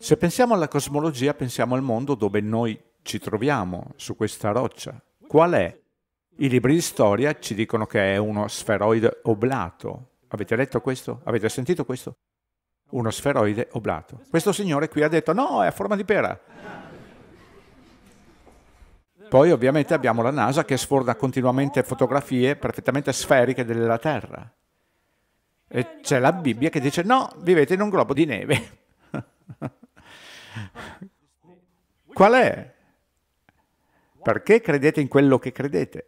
Se pensiamo alla cosmologia, pensiamo al mondo dove noi ci troviamo, su questa roccia. Qual è? I libri di storia ci dicono che è uno sferoide oblato. Avete letto questo? Avete sentito questo? Uno sferoide oblato. Questo signore qui ha detto no, è a forma di pera. Poi ovviamente abbiamo la NASA che sforna continuamente fotografie perfettamente sferiche della Terra. E c'è la Bibbia che dice no, vivete in un globo di neve. Qual è? Perché credete in quello che credete?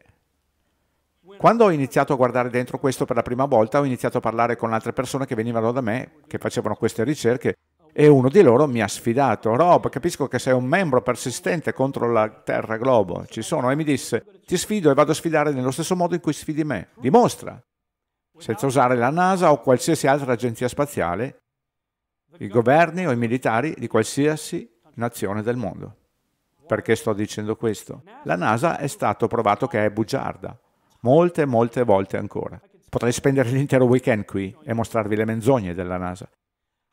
Quando ho iniziato a guardare dentro questo per la prima volta, ho iniziato a parlare con altre persone che venivano da me, che facevano queste ricerche, e uno di loro mi ha sfidato. Rob, capisco che sei un membro persistente contro la Terra Globo. Ci sono. E mi disse, ti sfido e vado a sfidare nello stesso modo in cui sfidi me. Dimostra. Senza usare la NASA o qualsiasi altra agenzia spaziale, i governi o i militari di qualsiasi nazione del mondo. Perché sto dicendo questo? La NASA è stato provato che è bugiarda, molte, molte volte ancora. Potrei spendere l'intero weekend qui e mostrarvi le menzogne della NASA.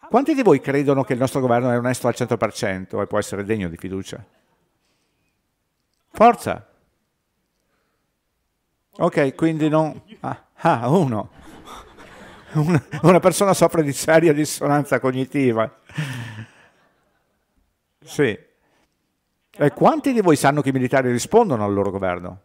Quanti di voi credono che il nostro governo è onesto al 100% e può essere degno di fiducia? Forza! Ok, quindi non... Ah, ah uno! una, una persona soffre di seria dissonanza cognitiva. Sì. E quanti di voi sanno che i militari rispondono al loro governo?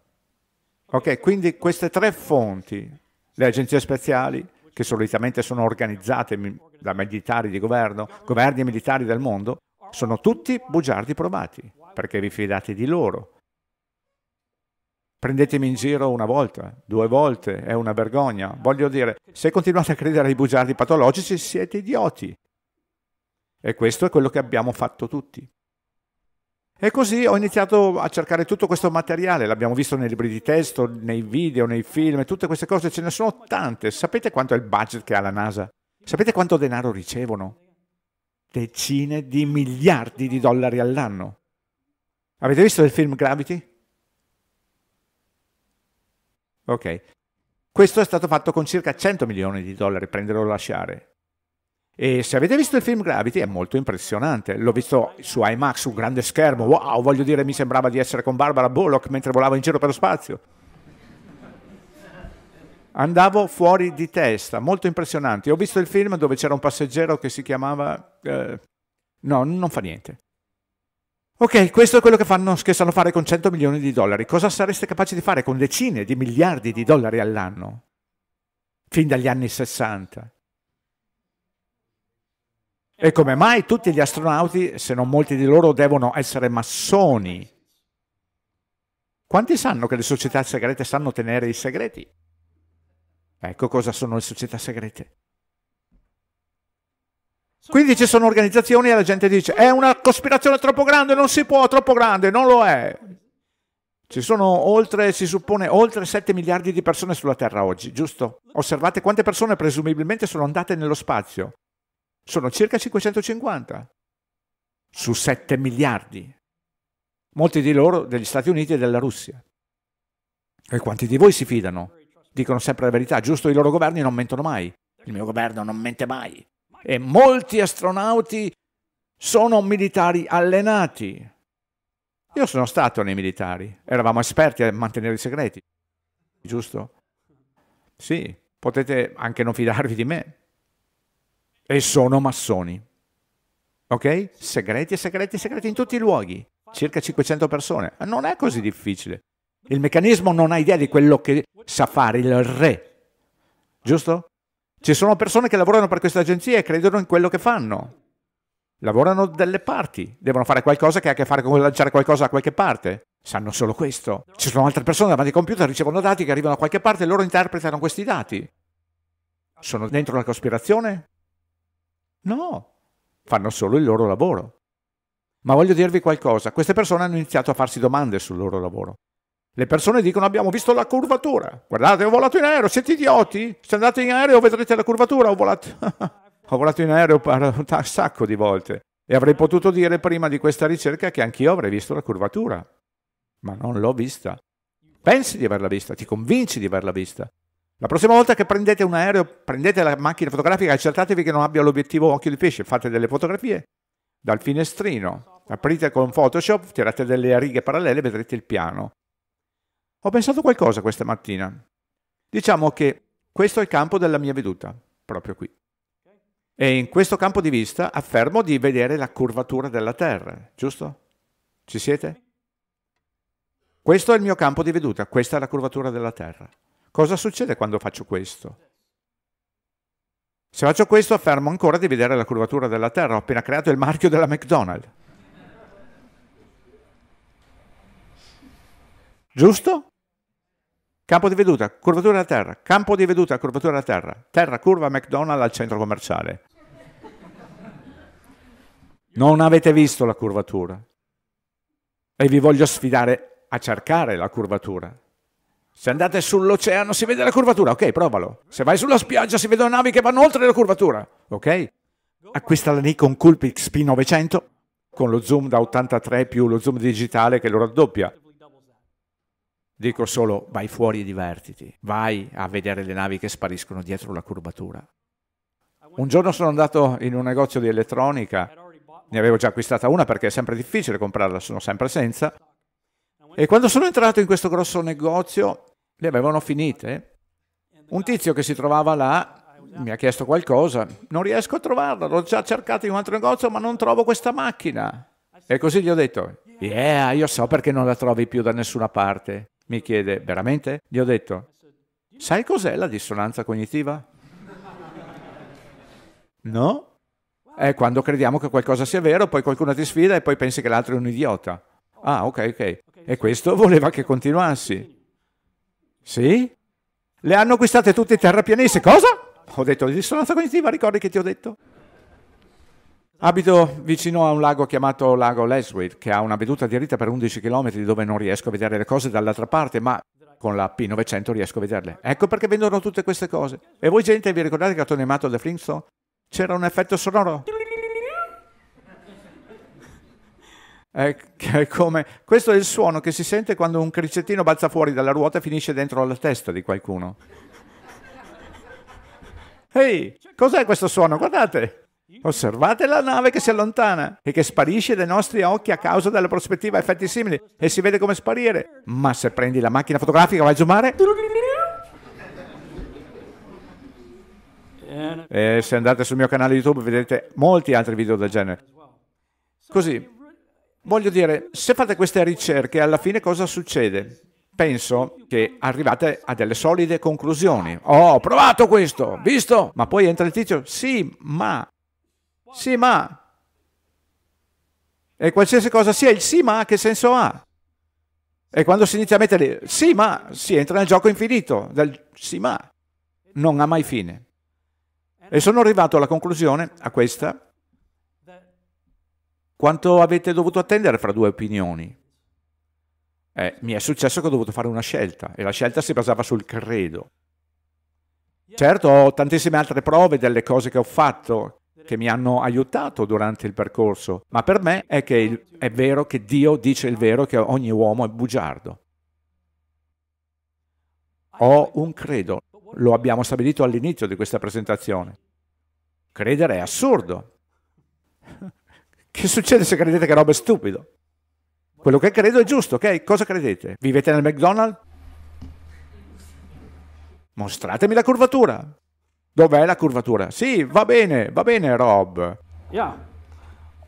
Ok, quindi queste tre fonti, le agenzie speciali, che solitamente sono organizzate da militari di governo, governi militari del mondo, sono tutti bugiardi provati, perché vi fidate di loro prendetemi in giro una volta, due volte, è una vergogna. Voglio dire, se continuate a credere ai bugiardi patologici siete idioti. E questo è quello che abbiamo fatto tutti. E così ho iniziato a cercare tutto questo materiale, l'abbiamo visto nei libri di testo, nei video, nei film, tutte queste cose, ce ne sono tante. Sapete quanto è il budget che ha la NASA? Sapete quanto denaro ricevono? Decine di miliardi di dollari all'anno. Avete visto il film Gravity? Ok. Questo è stato fatto con circa 100 milioni di dollari, prendere o lasciare. E se avete visto il film Gravity è molto impressionante, l'ho visto su IMAX, su grande schermo, wow, voglio dire mi sembrava di essere con Barbara Bullock mentre volavo in giro per lo spazio. Andavo fuori di testa, molto impressionante. Ho visto il film dove c'era un passeggero che si chiamava... Eh, no, non fa niente. Ok, questo è quello che, fanno, che sanno fare con 100 milioni di dollari. Cosa sareste capaci di fare con decine di miliardi di dollari all'anno? Fin dagli anni 60. E come mai tutti gli astronauti, se non molti di loro, devono essere massoni? Quanti sanno che le società segrete sanno tenere i segreti? Ecco cosa sono le società segrete. Quindi ci sono organizzazioni e la gente dice è una cospirazione troppo grande, non si può, troppo grande, non lo è. Ci sono oltre, si suppone, oltre 7 miliardi di persone sulla Terra oggi, giusto? Osservate quante persone presumibilmente sono andate nello spazio. Sono circa 550 su 7 miliardi. Molti di loro degli Stati Uniti e della Russia. E quanti di voi si fidano? Dicono sempre la verità, giusto? I loro governi non mentono mai. Il mio governo non mente mai e molti astronauti sono militari allenati. Io sono stato nei militari, eravamo esperti a mantenere i segreti, giusto? Sì, potete anche non fidarvi di me. E sono massoni. Ok? Segreti e segreti e segreti in tutti i luoghi, circa 500 persone. Non è così difficile. Il meccanismo non ha idea di quello che sa fare il re, giusto? Ci sono persone che lavorano per queste agenzie e credono in quello che fanno. Lavorano dalle parti, devono fare qualcosa che ha a che fare con lanciare qualcosa da qualche parte. Sanno solo questo. Ci sono altre persone davanti ai computer, ricevono dati che arrivano da qualche parte e loro interpretano questi dati. Sono dentro la cospirazione? No, fanno solo il loro lavoro. Ma voglio dirvi qualcosa, queste persone hanno iniziato a farsi domande sul loro lavoro. Le persone dicono abbiamo visto la curvatura. Guardate, ho volato in aereo, siete idioti? Se andate in aereo vedrete la curvatura, ho volato, ho volato in aereo un sacco di volte. E avrei potuto dire prima di questa ricerca che anch'io avrei visto la curvatura, ma non l'ho vista. Pensi di averla vista, ti convinci di averla vista. La prossima volta che prendete un aereo, prendete la macchina fotografica, accertatevi che non abbia l'obiettivo occhio di pesce, fate delle fotografie dal finestrino, aprite con Photoshop, tirate delle righe parallele e vedrete il piano. Ho pensato qualcosa questa mattina. Diciamo che questo è il campo della mia veduta, proprio qui. E in questo campo di vista affermo di vedere la curvatura della Terra, giusto? Ci siete? Questo è il mio campo di veduta, questa è la curvatura della Terra. Cosa succede quando faccio questo? Se faccio questo affermo ancora di vedere la curvatura della Terra, ho appena creato il marchio della McDonald's. Giusto? Campo di veduta, curvatura della terra, campo di veduta, curvatura della terra, terra curva McDonald's al centro commerciale. Non avete visto la curvatura e vi voglio sfidare a cercare la curvatura. Se andate sull'oceano si vede la curvatura, ok, provalo. Se vai sulla spiaggia si vedono navi che vanno oltre la curvatura, ok? Acquista la Nikon Coolpix P900 con lo zoom da 83 più lo zoom digitale che lo raddoppia Dico solo vai fuori e divertiti, vai a vedere le navi che spariscono dietro la curvatura. Un giorno sono andato in un negozio di elettronica, ne avevo già acquistata una perché è sempre difficile comprarla, sono sempre senza. E quando sono entrato in questo grosso negozio, le avevano finite. Un tizio che si trovava là mi ha chiesto qualcosa, non riesco a trovarla, l'ho già cercata in un altro negozio ma non trovo questa macchina. E così gli ho detto, yeah, io so perché non la trovi più da nessuna parte. Mi chiede, veramente? Gli ho detto, sai cos'è la dissonanza cognitiva? No? È quando crediamo che qualcosa sia vero, poi qualcuno ti sfida e poi pensi che l'altro è un idiota. Ah, ok, ok. E questo voleva che continuassi. Sì? Le hanno acquistate tutte i terrapianisti. Cosa? Ho detto la dissonanza cognitiva, ricordi che ti ho detto? Abito vicino a un lago chiamato Lago Leswick, che ha una veduta diritta per 11 km dove non riesco a vedere le cose dall'altra parte, ma con la P900 riesco a vederle. Ecco perché vendono tutte queste cose. E voi gente, vi ricordate il cartone animato The Flintstone? C'era un effetto sonoro. È come, questo è il suono che si sente quando un cricettino balza fuori dalla ruota e finisce dentro la testa di qualcuno. Ehi, hey, cos'è questo suono? Guardate! Osservate la nave che si allontana e che sparisce dai nostri occhi a causa della prospettiva a effetti simili e si vede come sparire. Ma se prendi la macchina fotografica vai a zoomare... E se andate sul mio canale YouTube vedrete molti altri video del genere. Così, voglio dire, se fate queste ricerche alla fine cosa succede? penso che arrivate a delle solide conclusioni. Oh, ho provato questo, visto? Ma poi entra il tizio, sì, ma sì, ma. E qualsiasi cosa sia, il sì, ma che senso ha? E quando si inizia a mettere sì, ma, si entra nel gioco infinito del sì, ma. Non ha mai fine. E sono arrivato alla conclusione, a questa, quanto avete dovuto attendere fra due opinioni? Eh, mi è successo che ho dovuto fare una scelta e la scelta si basava sul credo. Certo, ho tantissime altre prove delle cose che ho fatto che mi hanno aiutato durante il percorso, ma per me è che il, è vero che Dio dice il vero che ogni uomo è bugiardo. Ho un credo, lo abbiamo stabilito all'inizio di questa presentazione. Credere è assurdo. che succede se credete che roba è stupido? Quello che credo è giusto, ok? Cosa credete? Vivete nel McDonald's? Mostratemi la curvatura. Dov'è la curvatura? Sì, va bene, va bene Rob. Yeah.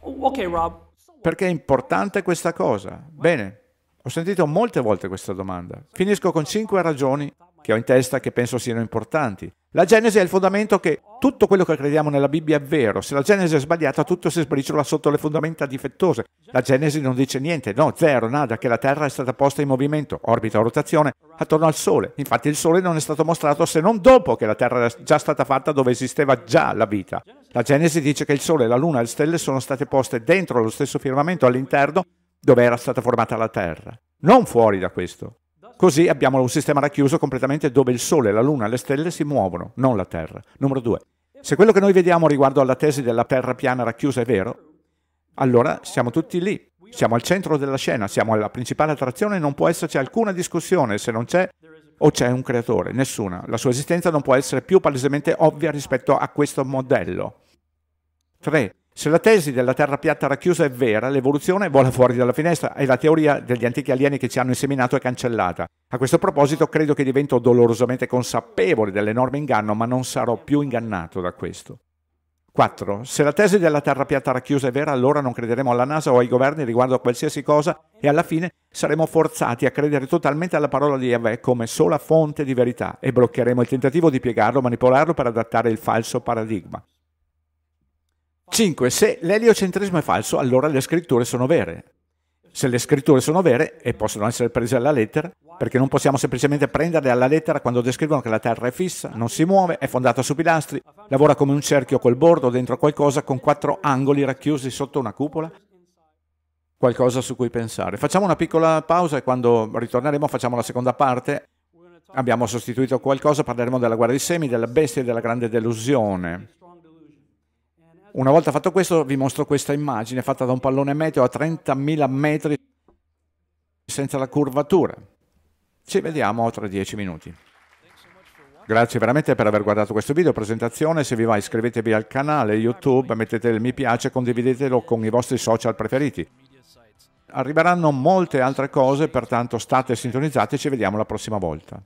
Okay, Rob. Perché è importante questa cosa? Bene, ho sentito molte volte questa domanda. Finisco con cinque ragioni che ho in testa che penso siano importanti. La Genesi è il fondamento che tutto quello che crediamo nella Bibbia è vero. Se la Genesi è sbagliata, tutto si sbriciola sotto le fondamenta difettose. La Genesi non dice niente, no, zero, nada, che la Terra è stata posta in movimento, orbita o rotazione, attorno al Sole. Infatti il Sole non è stato mostrato se non dopo che la Terra era già stata fatta dove esisteva già la vita. La Genesi dice che il Sole, la Luna e le stelle sono state poste dentro lo stesso firmamento all'interno dove era stata formata la Terra, non fuori da questo. Così abbiamo un sistema racchiuso completamente dove il Sole, la Luna e le stelle si muovono, non la Terra. Numero due. Se quello che noi vediamo riguardo alla tesi della Terra piana racchiusa è vero, allora siamo tutti lì. Siamo al centro della scena, siamo alla principale attrazione e non può esserci alcuna discussione se non c'è o c'è un creatore, nessuna. La sua esistenza non può essere più palesemente ovvia rispetto a questo modello. 3. Se la tesi della Terra piatta racchiusa è vera, l'evoluzione vola fuori dalla finestra e la teoria degli antichi alieni che ci hanno inseminato è cancellata. A questo proposito credo che divento dolorosamente consapevole dell'enorme inganno, ma non sarò più ingannato da questo. 4. Se la tesi della Terra piatta racchiusa è vera, allora non crederemo alla NASA o ai governi riguardo a qualsiasi cosa e alla fine saremo forzati a credere totalmente alla parola di Yahweh come sola fonte di verità e bloccheremo il tentativo di piegarlo manipolarlo per adattare il falso paradigma. 5. Se l'eliocentrismo è falso, allora le scritture sono vere. Se le scritture sono vere e possono essere prese alla lettera, perché non possiamo semplicemente prenderle alla lettera quando descrivono che la Terra è fissa, non si muove, è fondata su pilastri, lavora come un cerchio col bordo dentro qualcosa con quattro angoli racchiusi sotto una cupola, qualcosa su cui pensare. Facciamo una piccola pausa e quando ritorneremo facciamo la seconda parte. Abbiamo sostituito qualcosa, parleremo della guerra dei semi, della bestia e della grande delusione. Una volta fatto questo vi mostro questa immagine fatta da un pallone meteo a 30.000 metri senza la curvatura. Ci vediamo tra 10 minuti. Grazie veramente per aver guardato questo video presentazione, se vi va iscrivetevi al canale YouTube, mettete il mi piace e condividetelo con i vostri social preferiti. Arriveranno molte altre cose, pertanto state sintonizzati e ci vediamo la prossima volta.